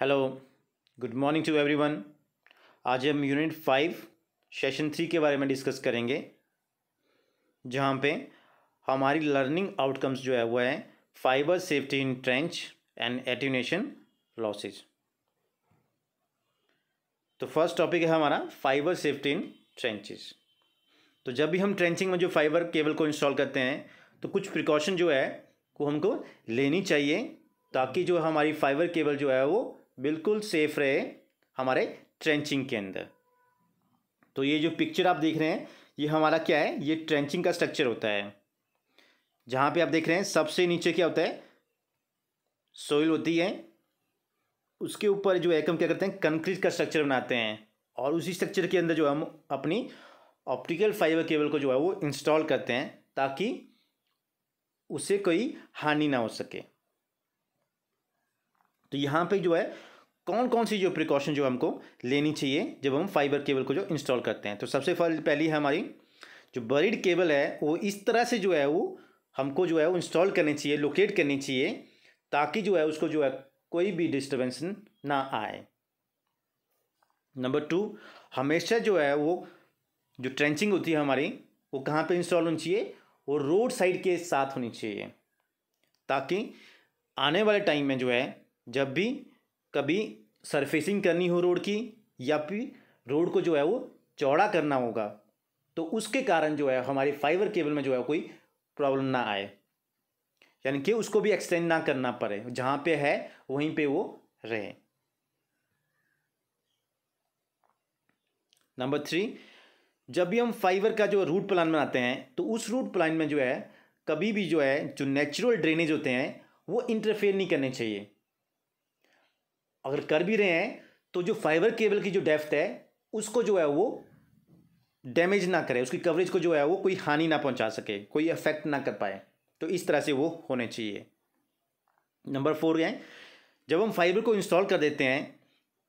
hello good morning to everyone आज हम unit five session three के बारे में डिस्कस करेंगे जहाँ पे हमारी लर्निंग आउटकम्स जो है वह है fibre safety in trench and attenuation losses तो फर्स्ट टॉपिक है हमारा फाइबर सेफ्टी इन ट्रेंचेज तो जब भी हम ट्रेंचिंग में जो फाइबर केबल को इंस्टॉल करते हैं तो कुछ प्रिकॉशन जो है वो हमको लेनी चाहिए ताकि जो हमारी फाइबर केबल जो है वो बिल्कुल सेफ रहे हमारे ट्रेंचिंग के अंदर तो ये जो पिक्चर आप देख रहे हैं ये हमारा क्या है ये ट्रेंचिंग का स्ट्रक्चर होता है जहाँ पे आप देख रहे हैं सबसे नीचे क्या होता है सोइल होती है उसके ऊपर जो है क्या करते हैं कंक्रीट का स्ट्रक्चर बनाते हैं और उसी स्ट्रक्चर के अंदर जो हम अपनी ऑप्टिकल फाइबर केबल को जो है वो इंस्टॉल करते हैं ताकि उसे कोई हानि ना हो सके तो यहाँ पे जो है कौन कौन सी जो प्रिकॉशन जो हमको लेनी चाहिए जब हम फाइबर केबल को जो इंस्टॉल करते हैं तो सबसे पहली हमारी जो बरीड केबल है वो इस तरह से जो है वो हमको जो है वो इंस्टॉल करनी चाहिए लोकेट करनी चाहिए ताकि जो है उसको जो है कोई भी डिस्टर्बेंस ना आए नंबर टू हमेशा जो है वो जो ट्रेंचिंग होती है हमारी वो कहाँ पे इंस्टॉल होनी चाहिए वो रोड साइड के साथ होनी चाहिए ताकि आने वाले टाइम में जो है जब भी कभी सरफेसिंग करनी हो रोड की या फिर रोड को जो है वो चौड़ा करना होगा तो उसके कारण जो है हमारी फाइबर केबल में जो है कोई प्रॉब्लम ना आए यानी कि उसको भी एक्सटेंड ना करना पड़े जहाँ पे है वहीं पे वो रहे नंबर थ्री जब भी हम फाइबर का जो रूट प्लान बनाते हैं तो उस रूट प्लान में जो है कभी भी जो है जो नेचुरल ड्रेनेज होते हैं वो इंटरफेयर नहीं करने चाहिए अगर कर भी रहे हैं तो जो फाइबर केबल की जो डेफ्थ है उसको जो है वो डैमेज ना करे उसकी कवरेज को जो है वो कोई हानि ना पहुंचा सके कोई अफेक्ट ना कर पाए तो इस तरह से वो होने चाहिए नंबर फोर है जब हम फाइबर को इंस्टॉल कर देते हैं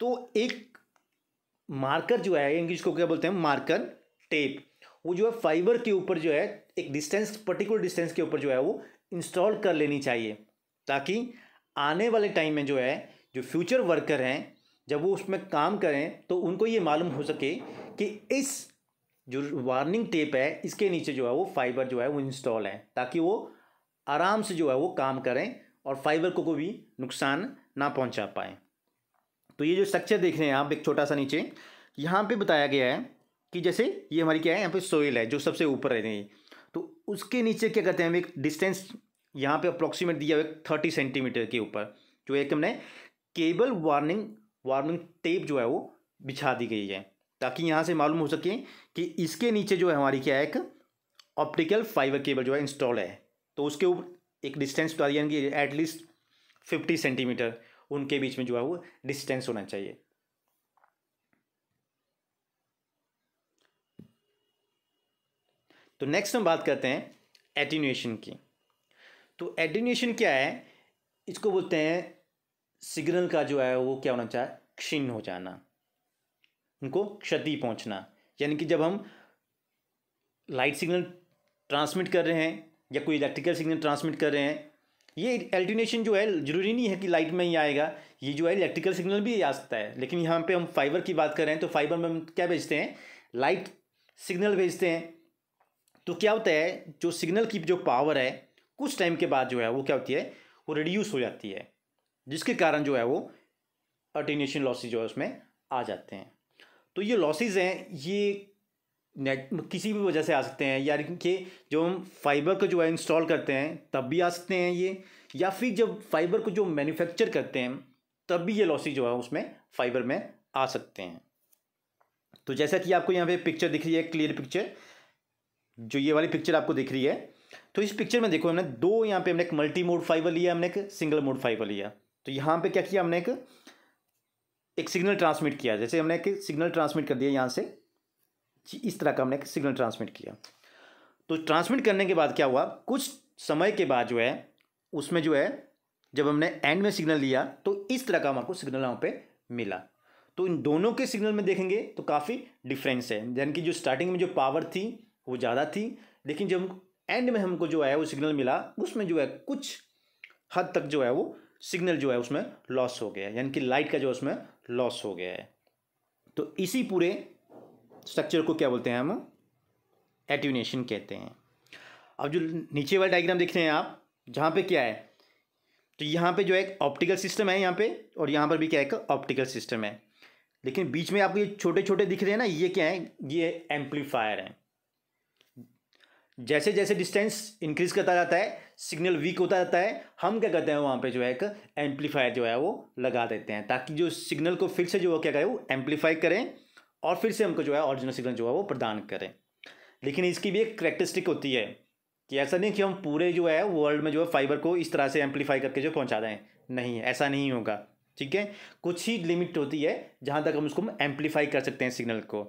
तो एक मार्कर जो है इंग्लिश को क्या बोलते हैं मार्कर टेप वो जो है फाइबर के ऊपर जो है एक डिस्टेंस पर्टिकुलर डिस्टेंस के ऊपर जो है वो इंस्टॉल कर लेनी चाहिए ताकि आने वाले टाइम में जो है जो फ्यूचर वर्कर हैं जब वो उसमें काम करें तो उनको ये मालूम हो सके कि इस जो वार्निंग टेप है इसके नीचे जो है वो फाइबर जो है वो इंस्टॉल है ताकि वो आराम से जो है वो काम करें और फाइबर को, कोई भी नुकसान ना पहुंचा पाए तो ये जो स्ट्रक्चर देख रहे हैं आप एक छोटा सा नीचे यहाँ पे बताया गया है कि जैसे ये हमारी क्या है यहाँ पे सोइल है जो सबसे ऊपर रहते हैं तो उसके नीचे क्या करते हैं हम एक डिस्टेंस यहाँ पे अप्रोक्सीमेट दिया हुआ है थर्टी सेंटीमीटर के ऊपर जो एक हमने केबल वार्निंग वार्निंग टेप जो है वो बिछा दी गई है ताकि यहाँ से मालूम हो सके कि इसके नीचे जो है हमारी क्या है एक ऑप्टिकल फाइबर केबल जो है इंस्टॉल है तो उसके ऊपर एक डिस्टेंस बता दिया कि एटलीस्ट फिफ्टी सेंटीमीटर उनके बीच में जो है वो डिस्टेंस होना चाहिए तो नेक्स्ट हम बात करते हैं एटीन्यूएशन की तो एटीन्यूएशन क्या है इसको बोलते हैं सिग्नल का जो है वो क्या होना चाहिए क्षीण हो जाना उनको क्षति पहुंचना यानी कि जब हम लाइट सिग्नल ट्रांसमिट कर रहे हैं या कोई इलेक्ट्रिकल सिग्नल ट्रांसमिट कर रहे हैं ये एल्टीनेशन जो है ज़रूरी नहीं है कि लाइट में ही आएगा ये जो है इलेक्ट्रिकल सिग्नल भी आ सकता है लेकिन यहाँ पे हम फाइबर की बात कर रहे हैं तो फाइबर में हम क्या भेजते हैं लाइट सिग्नल भेजते हैं तो क्या होता है जो सिग्नल की जो पावर है कुछ टाइम के बाद जो है वो क्या होती है वो रिड्यूस हो जाती है जिसके कारण जो है वो अटेनेशन लॉसेज जो है उसमें आ जाते हैं तो ये लॉसेज हैं ये किसी भी वजह से आ सकते हैं यानी कि जो हम फाइबर को जो है इंस्टॉल करते हैं तब भी आ सकते हैं ये या फिर जब फाइबर को जो मैन्युफैक्चर करते हैं तब भी ये लॉसेज जो है उसमें फाइबर में आ सकते हैं तो जैसा कि आपको यहाँ पे पिक्चर दिख रही है क्लियर पिक्चर जो ये वाली पिक्चर आपको दिख रही है तो इस पिक्चर में देखो हमने दो यहाँ पे हमने एक मल्टी मोड फाइबर लिया हमने एक सिंगल मोड फाइबर लिया तो यहाँ पे क्या किया हमने एक एक सिग्नल ट्रांसमिट किया जैसे हमने एक सिग्नल ट्रांसमिट कर दिया यहाँ से इस तरह का हमने एक सिग्नल ट्रांसमिट किया तो ट्रांसमिट करने के बाद क्या हुआ कुछ समय के बाद जो है उसमें जो है जब हमने एंड में सिग्नल लिया तो इस तरह का हमारे सिग्नल वहाँ पर मिला तो इन दोनों के सिग्नल में देखेंगे तो काफ़ी डिफरेंस है यानी कि जो स्टार्टिंग में जो पावर थी वो ज़्यादा थी लेकिन जब एंड में हमको जो है वो सिग्नल मिला उसमें जो है कुछ हद तक जो है वो सिग्नल जो है उसमें लॉस हो गया है यानी कि लाइट का जो उसमें लॉस हो गया है तो इसी पूरे स्ट्रक्चर को क्या बोलते हैं हम एट्यूनेशन कहते हैं अब जो नीचे वाला डायग्राम देख रहे हैं आप जहाँ पे क्या है तो यहाँ पे जो एक ऑप्टिकल सिस्टम है यहाँ पे और यहाँ पर भी क्या है एक ऑप्टिकल सिस्टम है लेकिन बीच में आपको ये छोटे छोटे दिख रहे हैं ना ये क्या है ये एम्पलीफायर है जैसे जैसे डिस्टेंस इंक्रीज करता जाता है सिग्नल वीक होता जाता है हम क्या करते हैं वहाँ पे जो है एक एम्पलीफायर जो है वो लगा देते हैं ताकि जो सिग्नल को फिर से जो है क्या करें वो एम्पलीफाई करें और फिर से हमको जो है ऑरिजिनल सिग्नल जो है वो प्रदान करें लेकिन इसकी भी एक करेक्टरिस्टिक होती है कि ऐसा नहीं कि हम पूरे जो है वर्ल्ड में जो है फाइबर को इस तरह से एम्पलीफाई करके जो पहुँचा दें नहीं ऐसा नहीं होगा ठीक है कुछ ही लिमिट होती है जहाँ तक हम उसको एम्पलीफाई कर सकते हैं सिग्नल को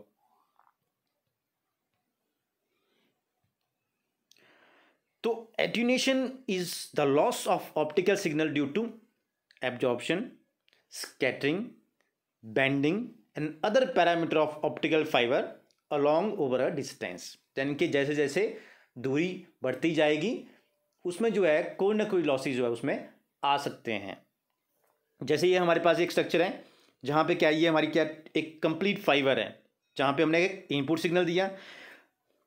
तो attenuation is the loss of optical signal due to absorption scattering bending and other parameter of optical fibre along over a distance यानी कि जैसे जैसे दूरी बढ़ती जाएगी उसमें जो है कोई ना कोई लॉसेज जो है उसमें आ सकते हैं जैसे ये हमारे पास एक स्ट्रक्चर है जहाँ पे क्या ये हमारी क्या एक कंप्लीट फाइबर है जहाँ पे हमने एक इनपुट सिग्नल दिया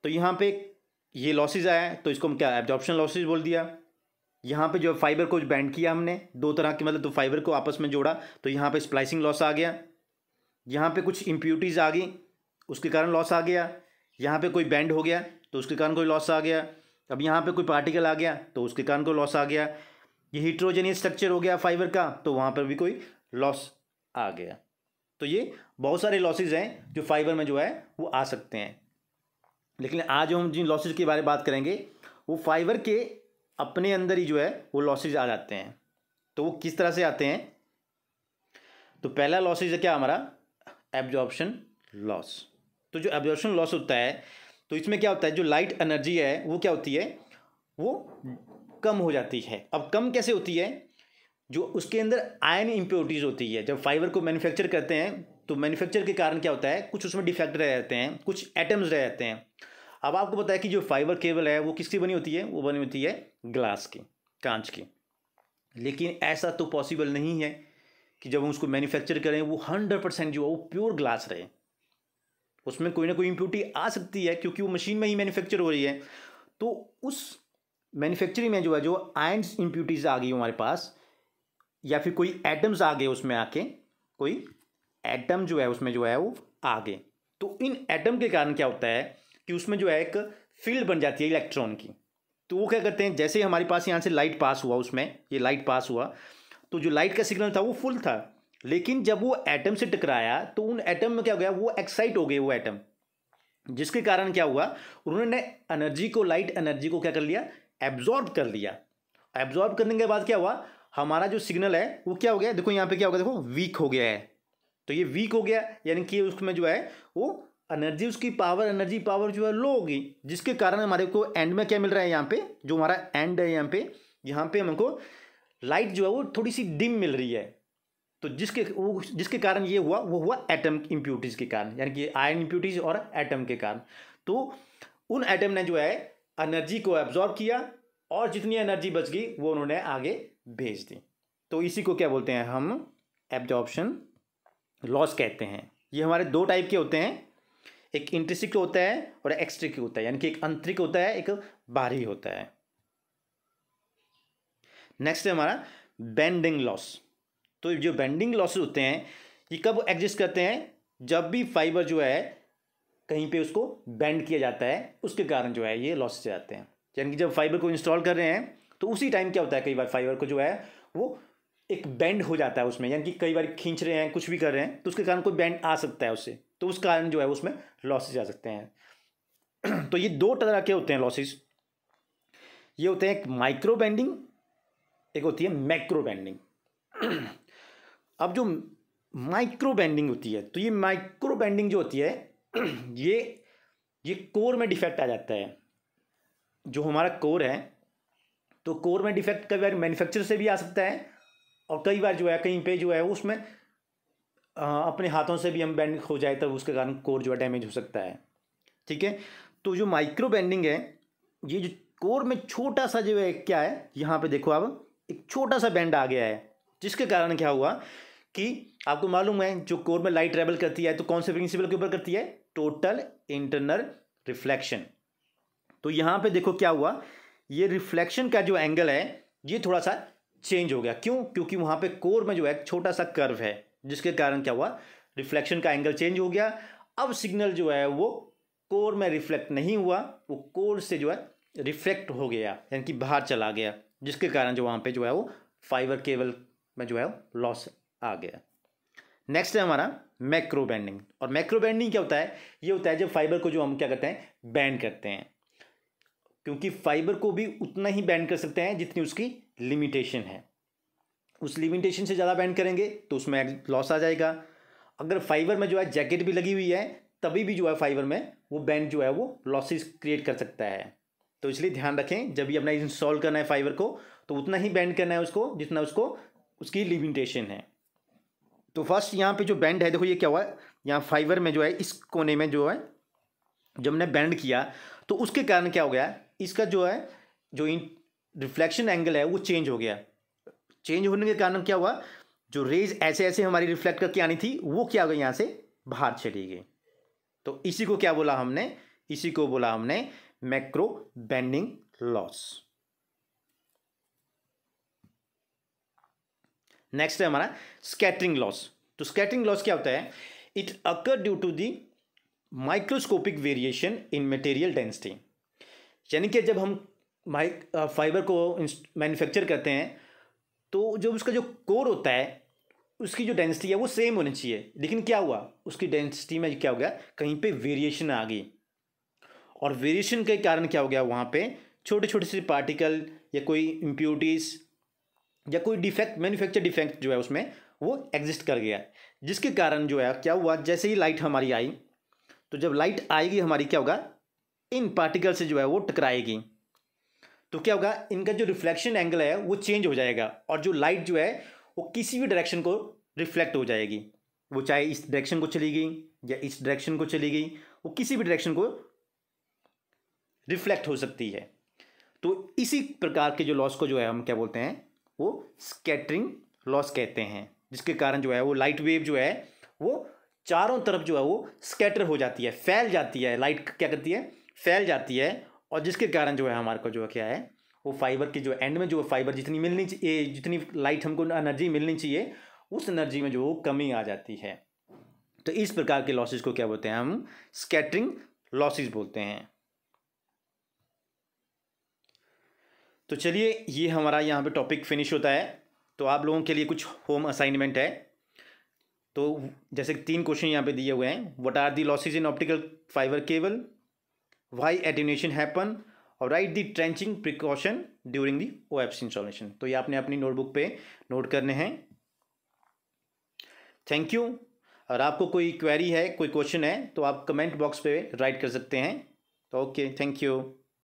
तो यहाँ पे ये लॉसेज आया तो इसको हम क्या एब्जॉर्प्शन लॉसेज बोल दिया यहाँ पे जो फाइबर को बैंड किया हमने दो तरह के मतलब तो फाइबर को आपस में जोड़ा तो यहाँ पे स्प्लाइसिंग लॉस आ गया यहाँ पे कुछ इम्प्यूटीज़ आ गई उसके कारण लॉस आ गया यहाँ पे कोई बैंड हो गया तो उसके कारण कोई लॉस आ गया अब यहाँ पे कोई पार्टिकल आ गया तो उसके कारण कोई लॉस आ गया ये हीट्रोजेनियस स्ट्रक्चर हो गया फाइबर का तो वहाँ पर भी कोई लॉस आ गया तो ये बहुत सारे लॉसेज हैं जो फाइबर में जो है वो आ सकते हैं लेकिन आज हम जिन लॉसेज के बारे में बात करेंगे वो फाइबर के अपने अंदर ही जो है वो लॉसेज आ जाते हैं तो वो किस तरह से आते हैं तो पहला लॉसेज है क्या हमारा एब्जॉर्प्शन लॉस तो जो एब्जॉर्प्शन लॉस होता है तो इसमें क्या होता है जो लाइट एनर्जी है वो क्या होती है वो कम हो जाती है अब कम कैसे होती है जो उसके अंदर आयन इम्प्योरिटीज़ होती है जब फाइबर को मैन्युफैक्चर करते हैं तो मैन्युफैक्चर के कारण क्या होता है कुछ उसमें डिफेक्ट रह जाते हैं कुछ एटम्स रह जाते हैं अब आपको पता है कि जो फाइबर केबल है वो किसकी बनी होती है वो बनी होती है ग्लास की कांच की लेकिन ऐसा तो पॉसिबल नहीं है कि जब हम उसको मैन्युफैक्चर करें वो हंड्रेड परसेंट जो है वो प्योर ग्लास रहे उसमें कोई ना कोई इम्प्यूटी आ सकती है क्योंकि वो मशीन में ही मैन्युफैक्चर हो रही है तो उस मैन्युफैक्चरिंग में जो है जो आयंस इम्प्यूटीज़ आ गई हमारे पास या फिर कोई एटम्स आ गए उसमें आके कोई एटम जो है उसमें जो है वो आ गए तो इन एटम के कारण क्या होता है कि उसमें जो है एक फील्ड बन जाती है इलेक्ट्रॉन की तो वो क्या करते हैं जैसे हमारे पास यहाँ से लाइट पास हुआ उसमें ये लाइट पास हुआ तो जो लाइट का सिग्नल था वो फुल था लेकिन जब वो एटम से टकराया तो उन एटम में क्या हो गया वो एक्साइट हो गए वो एटम जिसके कारण क्या हुआ उन्होंने एनर्जी को लाइट एनर्जी को क्या कर लिया एब्जॉर्ब कर लिया एब्जॉर्ब करने के बाद क्या हुआ हमारा जो सिग्नल है वो क्या हो गया देखो यहाँ पे क्या हो गया देखो वीक हो गया है तो ये वीक हो गया यानी कि उसमें जो है वो एनर्जी उसकी पावर एनर्जी पावर जो है लो होगी जिसके कारण हमारे को एंड में क्या मिल रहा है यहाँ पे जो हमारा एंड है यहाँ पे यहाँ पे हमको लाइट जो है वो थोड़ी सी डिम मिल रही है तो जिसके वो जिसके कारण ये हुआ वो हुआ एटम इम्प्यूटीज़ के कारण यानी कि आयन इम्प्यूटीज़ और एटम के कारण तो उन एटम ने जो है एनर्जी को एब्जॉर्ब किया और जितनी एनर्जी बच गई वो उन्होंने आगे भेज दी तो इसी को क्या बोलते हैं हम एब्जॉर्बशन लॉस कहते हैं ये हमारे दो टाइप के होते हैं एक इंट्रिसिक होता है और एक्सट्रिक होता है यानी कि एक अंतरिक होता है एक बाहरी होता है नेक्स्ट है हमारा बेंडिंग लॉस तो जो बेंडिंग लॉसेज होते हैं ये कब एग्जिस्ट करते हैं जब भी फाइबर जो है कहीं पे उसको बेंड किया जाता है उसके कारण जो है ये लॉसेज जाते हैं यानी कि जब फाइबर को इंस्टॉल कर रहे हैं तो उसी टाइम क्या होता है कई बार फाइबर को जो है वो एक बैंड हो जाता है उसमें यानी कि कई बार खींच रहे हैं कुछ भी कर रहे हैं तो उसके कारण कोई बैंड आ सकता है उससे तो उस कारण जो है उसमें लॉसेज आ सकते हैं तो ये दो तरह के होते हैं लॉसेज ये होते हैं एक माइक्रो बैंडिंग एक होती है मैक्रो बैंडिंग अब जो माइक्रो बैंडिंग होती है तो ये माइक्रो बैंडिंग जो होती है ये ये कोर में डिफेक्ट आ जाता है जो हमारा कोर है तो कोर में डिफेक्ट कई बार मैन्युफैक्चर से भी आ सकता है और कई बार जो है कहीं पे जो है उसमें अपने हाथों से भी हम बैंड हो जाए तब उसके कारण कोर जो है डैमेज हो सकता है ठीक है तो जो माइक्रो बैंडिंग है ये जो कोर में छोटा सा जो है क्या है यहाँ पे देखो अब एक छोटा सा बैंड आ गया है जिसके कारण क्या हुआ कि आपको मालूम है जो कोर में लाइट ट्रेवल करती है तो कौन से प्रिंसिपल के ऊपर करती है टोटल इंटरनल रिफ्लेक्शन तो यहाँ पे देखो क्या हुआ ये रिफ्लेक्शन का जो एंगल है ये थोड़ा सा चेंज हो गया क्यों क्योंकि वहाँ पे कोर में जो है छोटा सा कर्व है जिसके कारण क्या हुआ रिफ्लेक्शन का एंगल चेंज हो गया अब सिग्नल जो है वो कोर में रिफ्लेक्ट नहीं हुआ वो कोर से जो है रिफ्लेक्ट हो गया यानी कि बाहर चला गया जिसके कारण जो वहाँ पे जो है वो फाइबर केबल में जो है लॉस आ गया नेक्स्ट है हमारा मैक्रो बैंडिंग और मैक्रो बैंडिंग क्या होता है ये होता है जब फाइबर को जो हम क्या करते हैं बैंड करते हैं क्योंकि फाइबर को भी उतना ही बैंड कर सकते हैं जितनी उसकी लिमिटेशन है उस लिमिटेशन से ज़्यादा बैंड करेंगे तो उसमें लॉस आ जाएगा अगर फाइबर में जो है जैकेट भी लगी हुई है तभी भी जो है फाइबर में वो बैंड जो है वो लॉसेस क्रिएट कर सकता है तो इसलिए ध्यान रखें जब भी अपना इंस्टॉल करना है फाइबर को तो उतना ही बैंड करना है उसको जितना उसको उसकी लिमिटेशन है तो फर्स्ट यहाँ पे जो बैंड है देखो ये क्या हुआ यहाँ फाइबर में जो है इस कोने में जो है जब हमने बैंड किया तो उसके कारण क्या हो गया इसका जो है जो इन रिफ्लेक्शन एंगल है वो चेंज हो गया चेंज होने के कारण क्या हुआ जो रेज ऐसे ऐसे हमारी रिफ्लेक्ट करके आनी थी वो क्या हो गई यहाँ से बाहर चली गई तो इसी को क्या बोला हमने इसी को बोला हमने मैक्रो बेंडिंग लॉस नेक्स्ट है हमारा स्कैटरिंग लॉस तो स्कैटरिंग लॉस क्या होता है it occur due to the microscopic variation in material density यानी कि जब हम माइक फाइबर uh, को मैन्युफैक्चर करते हैं तो जब उसका जो कोर होता है उसकी जो डेंसिटी है वो सेम होनी चाहिए लेकिन क्या हुआ उसकी डेंसिटी में क्या हो गया कहीं पे वेरिएशन आ गई और वेरिएशन के कारण क्या हो गया वहाँ पे छोटे छोटे से पार्टिकल या कोई इम्प्योरिटीज़ या कोई डिफेक्ट मैन्युफैक्चर डिफेक्ट जो है उसमें वो एग्जिस्ट कर गया जिसके कारण जो है क्या हुआ जैसे ही लाइट हमारी आई तो जब लाइट आएगी हमारी क्या होगा इन पार्टिकल से जो है वो टकराएगी तो क्या होगा इनका जो रिफ्लेक्शन एंगल है वो चेंज हो जाएगा और जो लाइट जो है वो किसी भी डायरेक्शन को रिफ्लेक्ट हो जाएगी वो चाहे इस डायरेक्शन को चली गई या इस डायरेक्शन को चली गई वो किसी भी डायरेक्शन को रिफ्लेक्ट हो सकती है तो इसी प्रकार के जो लॉस को जो है हम क्या बोलते हैं वो स्कैटरिंग लॉस कहते हैं जिसके कारण जो है वो लाइट वेव जो है वो चारों तरफ जो है वो स्कैटर हो जाती है फैल जाती है लाइट क्या करती है फैल जाती है और जिसके कारण जो है हमारे को जो है क्या है वो फाइबर की जो एंड में जो फाइबर जितनी मिलनी चाहिए जितनी लाइट हमको एनर्जी मिलनी चाहिए उस एनर्जी में जो कमी आ जाती है तो इस प्रकार के लॉसेज को क्या बोलते हैं हम स्कैटरिंग लॉसेज बोलते हैं तो चलिए ये हमारा यहाँ पे टॉपिक फिनिश होता है तो आप लोगों के लिए कुछ होम असाइनमेंट है तो जैसे तीन क्वेश्चन यहाँ पे दिए हुए हैं what are the losses in optical fibre cable why attenuation happen और write the trenching precaution during the O एप्स इंस्टॉलेशन तो ये आपने अपनी नोटबुक पे नोट करने हैं थैंक यू अगर आपको कोई क्वेरी है कोई क्वेश्चन है तो आप कमेंट बॉक्स पे राइट कर सकते हैं तो ओके थैंक यू